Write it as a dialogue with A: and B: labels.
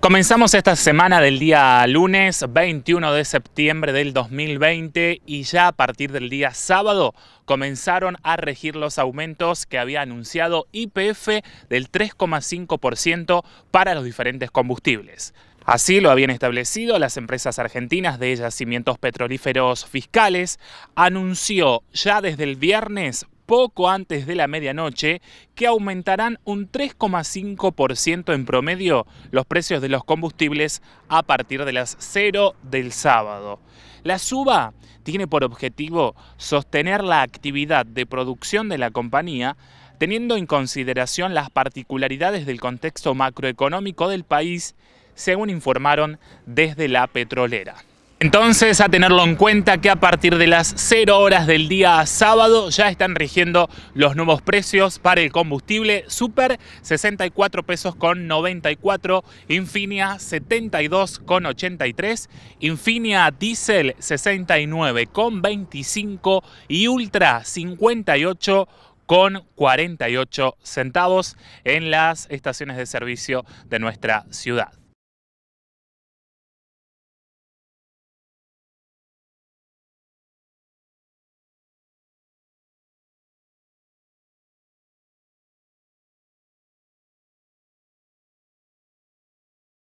A: Comenzamos esta semana del día lunes 21 de septiembre del 2020 y ya a partir del día sábado comenzaron a regir los aumentos que había anunciado IPF del 3,5% para los diferentes combustibles. Así lo habían establecido las empresas argentinas de yacimientos petrolíferos fiscales, anunció ya desde el viernes poco antes de la medianoche que aumentarán un 3,5% en promedio los precios de los combustibles a partir de las 0 del sábado. La suba tiene por objetivo sostener la actividad de producción de la compañía teniendo en consideración las particularidades del contexto macroeconómico del país, según informaron desde la petrolera. Entonces, a tenerlo en cuenta que a partir de las 0 horas del día sábado ya están rigiendo los nuevos precios para el combustible. Super 64 pesos con 94, Infinia 72 con 83, Infinia Diesel 69 con 25 y Ultra 58 con 48 centavos en las estaciones de servicio de nuestra ciudad.